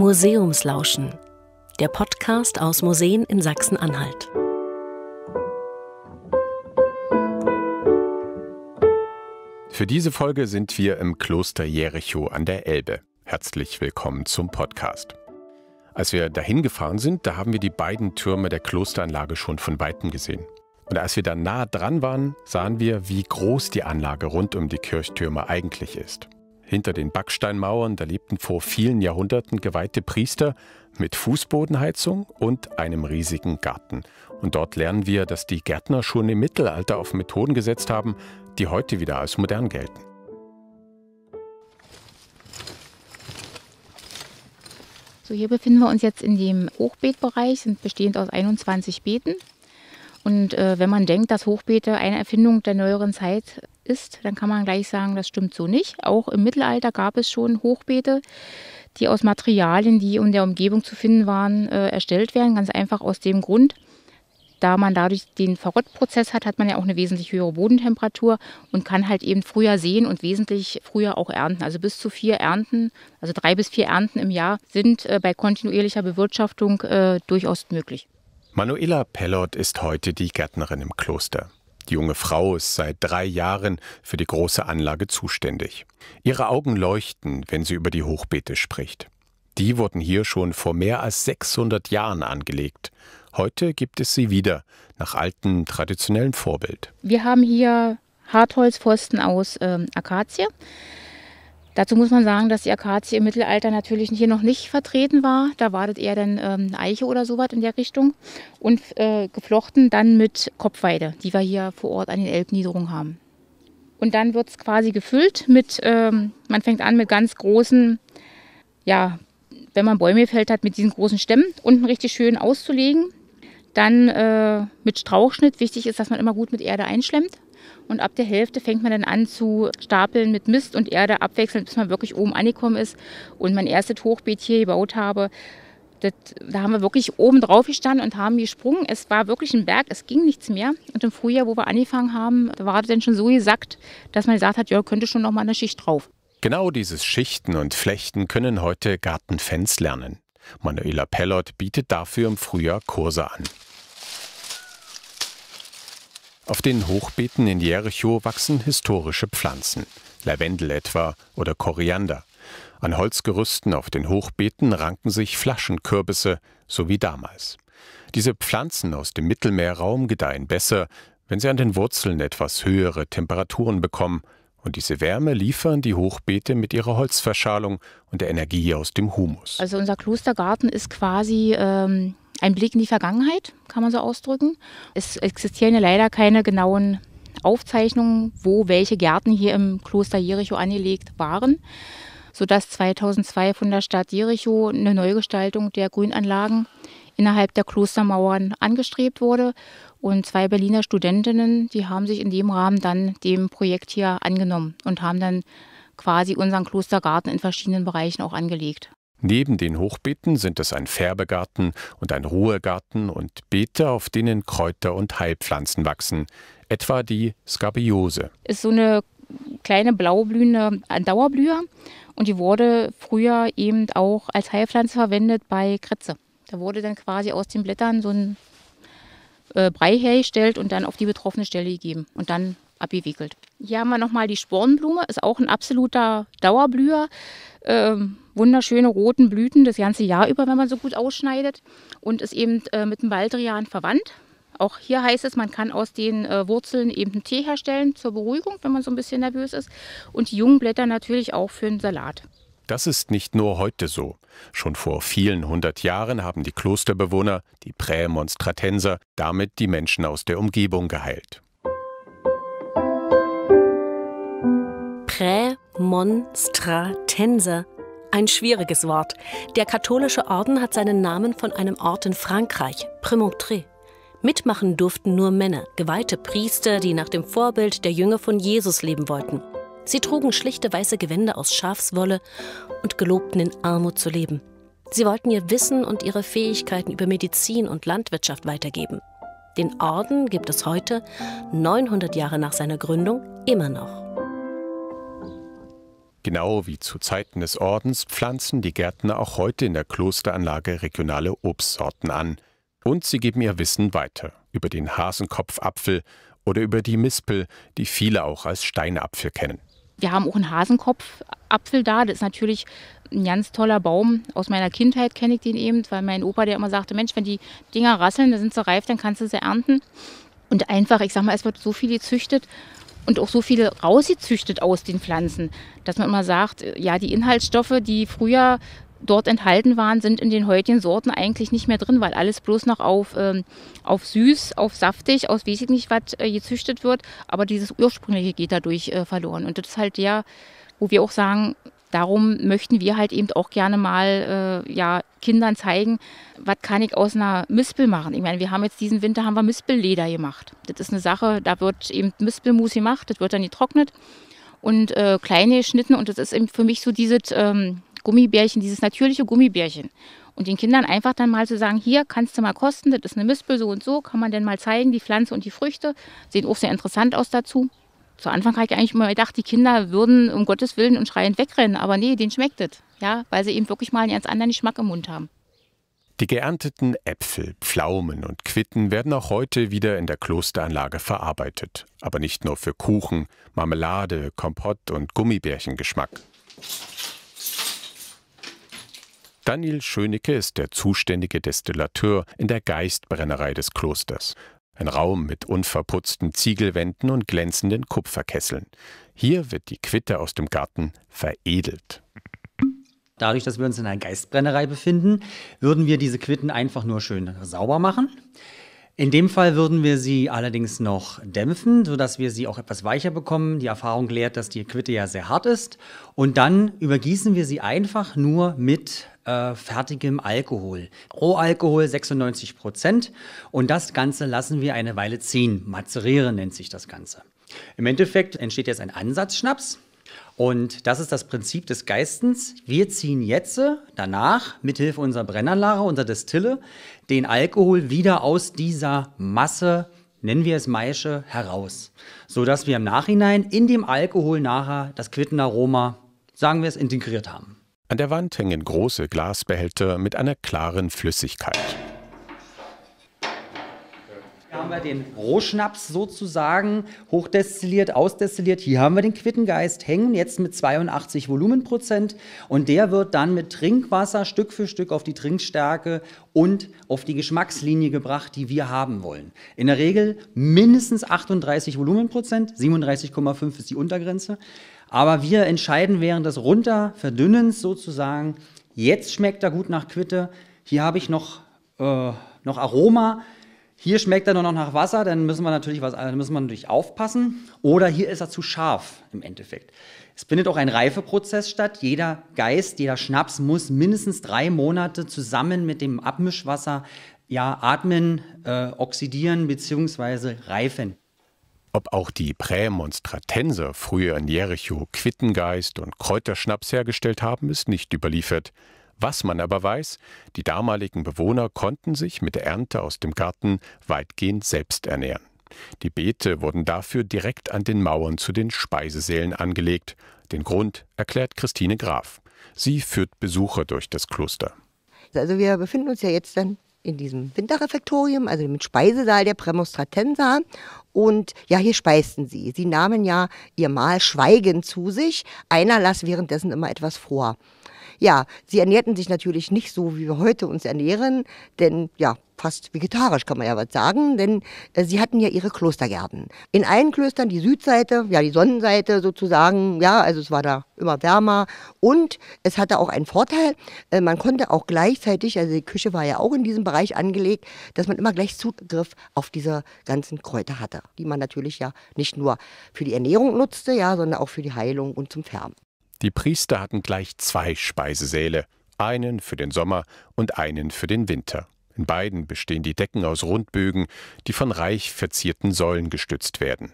Museumslauschen, der Podcast aus Museen in Sachsen-Anhalt. Für diese Folge sind wir im Kloster Jericho an der Elbe. Herzlich willkommen zum Podcast. Als wir dahin gefahren sind, da haben wir die beiden Türme der Klosteranlage schon von weitem gesehen. Und als wir dann nah dran waren, sahen wir, wie groß die Anlage rund um die Kirchtürme eigentlich ist. Hinter den Backsteinmauern, da lebten vor vielen Jahrhunderten geweihte Priester mit Fußbodenheizung und einem riesigen Garten. Und dort lernen wir, dass die Gärtner schon im Mittelalter auf Methoden gesetzt haben, die heute wieder als modern gelten. So, hier befinden wir uns jetzt in dem Hochbeetbereich, sind bestehend aus 21 Beeten. Und äh, wenn man denkt, dass Hochbeete eine Erfindung der neueren Zeit ist, dann kann man gleich sagen, das stimmt so nicht. Auch im Mittelalter gab es schon Hochbeete, die aus Materialien, die in der Umgebung zu finden waren, äh, erstellt werden. Ganz einfach aus dem Grund, da man dadurch den Verrottprozess hat, hat man ja auch eine wesentlich höhere Bodentemperatur und kann halt eben früher sehen und wesentlich früher auch ernten. Also bis zu vier Ernten, also drei bis vier Ernten im Jahr sind äh, bei kontinuierlicher Bewirtschaftung äh, durchaus möglich. Manuela Pellot ist heute die Gärtnerin im Kloster. Die junge Frau ist seit drei Jahren für die große Anlage zuständig. Ihre Augen leuchten, wenn sie über die Hochbeete spricht. Die wurden hier schon vor mehr als 600 Jahren angelegt. Heute gibt es sie wieder, nach altem traditionellen Vorbild. Wir haben hier Hartholzpfosten aus ähm, Akazie. Dazu muss man sagen, dass die Akazie im Mittelalter natürlich hier noch nicht vertreten war. Da wartet eher dann ähm, Eiche oder sowas in der Richtung. Und äh, geflochten dann mit Kopfweide, die wir hier vor Ort an den Elbniederungen haben. Und dann wird es quasi gefüllt mit, ähm, man fängt an mit ganz großen, ja, wenn man Bäume gefällt hat, mit diesen großen Stämmen unten richtig schön auszulegen. Dann äh, mit Strauchschnitt. Wichtig ist, dass man immer gut mit Erde einschlemmt, und ab der Hälfte fängt man dann an zu stapeln mit Mist und Erde abwechselnd, bis man wirklich oben angekommen ist. Und mein erstes Hochbeet hier gebaut habe, das, da haben wir wirklich oben drauf gestanden und haben gesprungen. Es war wirklich ein Berg, es ging nichts mehr. Und im Frühjahr, wo wir angefangen haben, war das dann schon so gesackt, dass man gesagt hat, ja, könnte schon noch mal eine Schicht drauf. Genau dieses Schichten und Flechten können heute Gartenfans lernen. Manuela Pellot bietet dafür im Frühjahr Kurse an. Auf den Hochbeeten in Jericho wachsen historische Pflanzen, Lavendel etwa oder Koriander. An Holzgerüsten auf den Hochbeeten ranken sich Flaschenkürbisse, so wie damals. Diese Pflanzen aus dem Mittelmeerraum gedeihen besser, wenn sie an den Wurzeln etwas höhere Temperaturen bekommen, und diese Wärme liefern die Hochbeete mit ihrer Holzverschalung und der Energie aus dem Humus. Also unser Klostergarten ist quasi ähm, ein Blick in die Vergangenheit, kann man so ausdrücken. Es existieren ja leider keine genauen Aufzeichnungen, wo welche Gärten hier im Kloster Jericho angelegt waren, sodass 2002 von der Stadt Jericho eine Neugestaltung der Grünanlagen innerhalb der Klostermauern angestrebt wurde. Und zwei Berliner Studentinnen, die haben sich in dem Rahmen dann dem Projekt hier angenommen und haben dann quasi unseren Klostergarten in verschiedenen Bereichen auch angelegt. Neben den Hochbeeten sind es ein Färbegarten und ein Ruhegarten und Beete, auf denen Kräuter und Heilpflanzen wachsen, etwa die Skabiose. Ist so eine kleine blaublühende Dauerblüher und die wurde früher eben auch als Heilpflanze verwendet bei Kritze. Da wurde dann quasi aus den Blättern so ein äh, Brei hergestellt und dann auf die betroffene Stelle gegeben und dann abgewickelt. Hier haben wir nochmal die Spornblume, ist auch ein absoluter Dauerblüher äh, wunderschöne roten Blüten das ganze Jahr über, wenn man so gut ausschneidet und ist eben äh, mit dem Baldrian verwandt. Auch hier heißt es, man kann aus den äh, Wurzeln eben einen Tee herstellen zur Beruhigung, wenn man so ein bisschen nervös ist. Und die jungen Blätter natürlich auch für einen Salat. Das ist nicht nur heute so. Schon vor vielen hundert Jahren haben die Klosterbewohner, die Prämonstratenser, damit die Menschen aus der Umgebung geheilt. Monstratenser. Ein schwieriges Wort. Der katholische Orden hat seinen Namen von einem Ort in Frankreich, Prémontré. Mitmachen durften nur Männer, geweihte Priester, die nach dem Vorbild der Jünger von Jesus leben wollten. Sie trugen schlichte weiße Gewänder aus Schafswolle und gelobten in Armut zu leben. Sie wollten ihr Wissen und ihre Fähigkeiten über Medizin und Landwirtschaft weitergeben. Den Orden gibt es heute, 900 Jahre nach seiner Gründung, immer noch. Genau wie zu Zeiten des Ordens pflanzen die Gärtner auch heute in der Klosteranlage regionale Obstsorten an. Und sie geben ihr Wissen weiter über den Hasenkopfapfel oder über die Mispel, die viele auch als Steinapfel kennen. Wir haben auch einen Hasenkopfapfel da. Das ist natürlich ein ganz toller Baum. Aus meiner Kindheit kenne ich den eben, weil mein Opa, der immer sagte, Mensch, wenn die Dinger rasseln, dann sind sie reif, dann kannst du sie ernten. Und einfach, ich sag mal, es wird so viel gezüchtet und auch so viel rausgezüchtet aus den Pflanzen, dass man immer sagt, äh, ja, die Inhaltsstoffe, die früher dort enthalten waren, sind in den heutigen Sorten eigentlich nicht mehr drin, weil alles bloß noch auf, ähm, auf süß, auf saftig, aus weiß ich nicht was äh, gezüchtet wird. Aber dieses ursprüngliche geht dadurch äh, verloren. Und das ist halt der, wo wir auch sagen, darum möchten wir halt eben auch gerne mal äh, ja, Kindern zeigen, was kann ich aus einer Mispel machen. Ich meine, wir haben jetzt diesen Winter haben wir Mispelleder gemacht. Das ist eine Sache, da wird eben Mispelmus gemacht, das wird dann getrocknet und äh, kleine geschnitten und das ist eben für mich so dieses ähm, Gummibärchen, dieses natürliche Gummibärchen. Und den Kindern einfach dann mal zu sagen, hier kannst du mal kosten, das ist eine Mispel so und so, kann man denn mal zeigen, die Pflanze und die Früchte, sehen auch sehr interessant aus dazu zu Anfang habe ich eigentlich immer gedacht, die Kinder würden um Gottes Willen und schreiend wegrennen, aber nee, denen schmeckt es, ja, weil sie eben wirklich mal einen ganz anderen Geschmack im Mund haben. Die geernteten Äpfel, Pflaumen und Quitten werden auch heute wieder in der Klosteranlage verarbeitet. Aber nicht nur für Kuchen, Marmelade, Kompott und Gummibärchengeschmack. Daniel Schönecke ist der zuständige Destillateur in der Geistbrennerei des Klosters. Ein Raum mit unverputzten Ziegelwänden und glänzenden Kupferkesseln. Hier wird die Quitte aus dem Garten veredelt. Dadurch, dass wir uns in einer Geistbrennerei befinden, würden wir diese Quitten einfach nur schön sauber machen. In dem Fall würden wir sie allerdings noch dämpfen, sodass wir sie auch etwas weicher bekommen. Die Erfahrung lehrt, dass die Quitte ja sehr hart ist. Und dann übergießen wir sie einfach nur mit äh, fertigem Alkohol. Rohalkohol 96 Prozent. Und das Ganze lassen wir eine Weile ziehen. Mazerieren nennt sich das Ganze. Im Endeffekt entsteht jetzt ein Ansatzschnaps. Und das ist das Prinzip des Geistens. Wir ziehen jetzt danach mithilfe unserer Brennanlage, unserer Destille, den Alkohol wieder aus dieser Masse, nennen wir es Maische, heraus, sodass wir im Nachhinein in dem Alkohol nachher das Quittenaroma, sagen wir es, integriert haben. An der Wand hängen große Glasbehälter mit einer klaren Flüssigkeit. Hier haben wir den Rohschnaps sozusagen, hochdestilliert, ausdestilliert. Hier haben wir den Quittengeist hängen, jetzt mit 82 Volumenprozent. Und der wird dann mit Trinkwasser Stück für Stück auf die Trinkstärke und auf die Geschmackslinie gebracht, die wir haben wollen. In der Regel mindestens 38 Volumenprozent, 37,5 ist die Untergrenze. Aber wir entscheiden während des Runterverdünnens sozusagen, jetzt schmeckt er gut nach Quitte, hier habe ich noch, äh, noch Aroma, hier schmeckt er nur noch nach Wasser, dann müssen wir natürlich was, dann müssen wir natürlich aufpassen. Oder hier ist er zu scharf im Endeffekt. Es findet auch ein Reifeprozess statt. Jeder Geist, jeder Schnaps muss mindestens drei Monate zusammen mit dem Abmischwasser ja, atmen, äh, oxidieren bzw. reifen. Ob auch die Prämonstratenser früher in Jericho Quittengeist und Kräuterschnaps hergestellt haben, ist nicht überliefert. Was man aber weiß, die damaligen Bewohner konnten sich mit der Ernte aus dem Garten weitgehend selbst ernähren. Die Beete wurden dafür direkt an den Mauern zu den Speisesälen angelegt. Den Grund erklärt Christine Graf. Sie führt Besucher durch das Kloster. Also wir befinden uns ja jetzt dann in diesem Winterrefektorium, also dem Speisesaal der Prämostratenser. Und ja, hier speisten sie. Sie nahmen ja ihr Mahl schweigend zu sich. Einer las währenddessen immer etwas vor. Ja, sie ernährten sich natürlich nicht so, wie wir heute uns ernähren, denn ja, fast vegetarisch, kann man ja was sagen, denn äh, sie hatten ja ihre Klostergärten. In allen Klöstern die Südseite, ja die Sonnenseite sozusagen, ja, also es war da immer wärmer und es hatte auch einen Vorteil, äh, man konnte auch gleichzeitig, also die Küche war ja auch in diesem Bereich angelegt, dass man immer gleich Zugriff auf diese ganzen Kräuter hatte, die man natürlich ja nicht nur für die Ernährung nutzte, ja, sondern auch für die Heilung und zum Färben. Die Priester hatten gleich zwei Speisesäle, einen für den Sommer und einen für den Winter. In beiden bestehen die Decken aus Rundbögen, die von reich verzierten Säulen gestützt werden.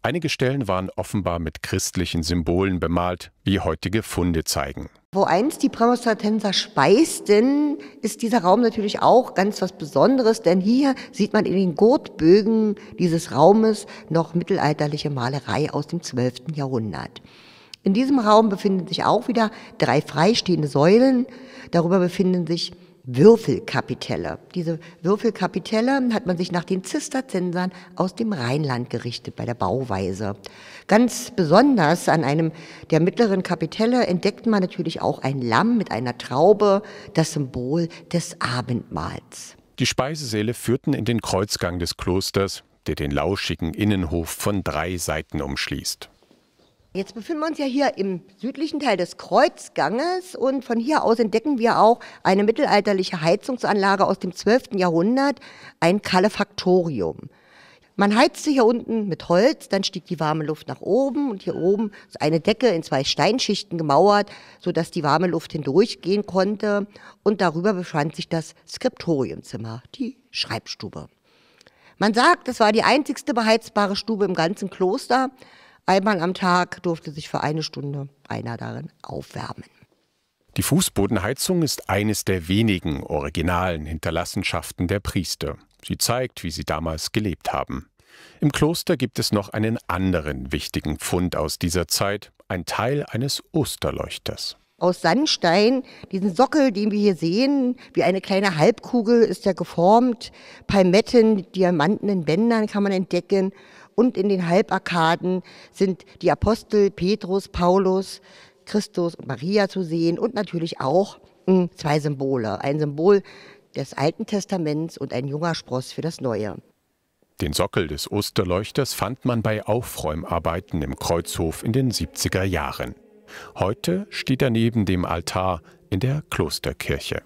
Einige Stellen waren offenbar mit christlichen Symbolen bemalt, wie heutige Funde zeigen. Wo einst die Prämonstratenser speisten, ist dieser Raum natürlich auch ganz was Besonderes, denn hier sieht man in den Gurtbögen dieses Raumes noch mittelalterliche Malerei aus dem 12. Jahrhundert. In diesem Raum befinden sich auch wieder drei freistehende Säulen. Darüber befinden sich Würfelkapitelle. Diese Würfelkapitelle hat man sich nach den Zisterzinsern aus dem Rheinland gerichtet bei der Bauweise. Ganz besonders an einem der mittleren Kapitelle entdeckt man natürlich auch ein Lamm mit einer Traube, das Symbol des Abendmahls. Die Speisesäle führten in den Kreuzgang des Klosters, der den lauschigen Innenhof von drei Seiten umschließt. Jetzt befinden wir uns ja hier im südlichen Teil des Kreuzganges und von hier aus entdecken wir auch eine mittelalterliche Heizungsanlage aus dem 12. Jahrhundert, ein Kalefaktorium. Man heizte hier unten mit Holz, dann stieg die warme Luft nach oben und hier oben ist eine Decke in zwei Steinschichten gemauert, sodass die warme Luft hindurchgehen konnte und darüber befand sich das Skriptoriumzimmer, die Schreibstube. Man sagt, es war die einzigste beheizbare Stube im ganzen Kloster, Einmal am Tag durfte sich für eine Stunde einer darin aufwärmen. Die Fußbodenheizung ist eines der wenigen originalen Hinterlassenschaften der Priester. Sie zeigt, wie sie damals gelebt haben. Im Kloster gibt es noch einen anderen wichtigen Fund aus dieser Zeit, ein Teil eines Osterleuchters. Aus Sandstein, diesen Sockel, den wir hier sehen, wie eine kleine Halbkugel ist er geformt. Palmetten, Diamanten in Bändern kann man entdecken und in den Halbarkaden sind die Apostel Petrus, Paulus, Christus und Maria zu sehen und natürlich auch hm, zwei Symbole. Ein Symbol des Alten Testaments und ein junger Spross für das Neue. Den Sockel des Osterleuchters fand man bei Aufräumarbeiten im Kreuzhof in den 70er Jahren. Heute steht er neben dem Altar in der Klosterkirche.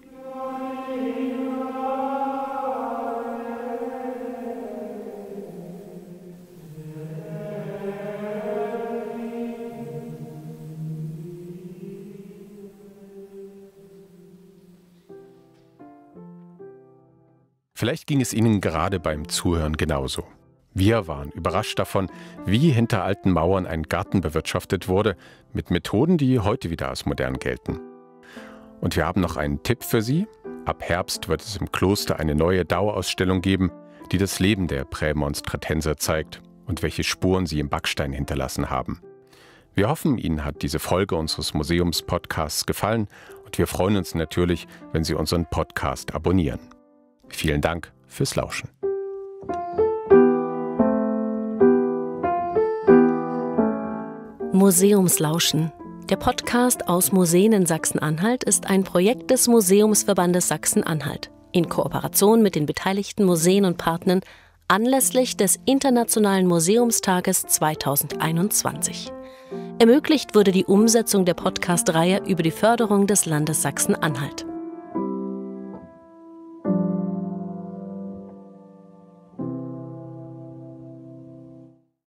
Vielleicht ging es Ihnen gerade beim Zuhören genauso. Wir waren überrascht davon, wie hinter alten Mauern ein Garten bewirtschaftet wurde, mit Methoden, die heute wieder als modern gelten. Und wir haben noch einen Tipp für Sie. Ab Herbst wird es im Kloster eine neue Dauerausstellung geben, die das Leben der Prämonstratenser zeigt und welche Spuren sie im Backstein hinterlassen haben. Wir hoffen, Ihnen hat diese Folge unseres Museums-Podcasts gefallen und wir freuen uns natürlich, wenn Sie unseren Podcast abonnieren. Vielen Dank fürs Lauschen. Museumslauschen. Der Podcast aus Museen in Sachsen-Anhalt ist ein Projekt des Museumsverbandes Sachsen-Anhalt in Kooperation mit den beteiligten Museen und Partnern anlässlich des Internationalen Museumstages 2021. Ermöglicht wurde die Umsetzung der Podcast-Reihe über die Förderung des Landes Sachsen-Anhalt.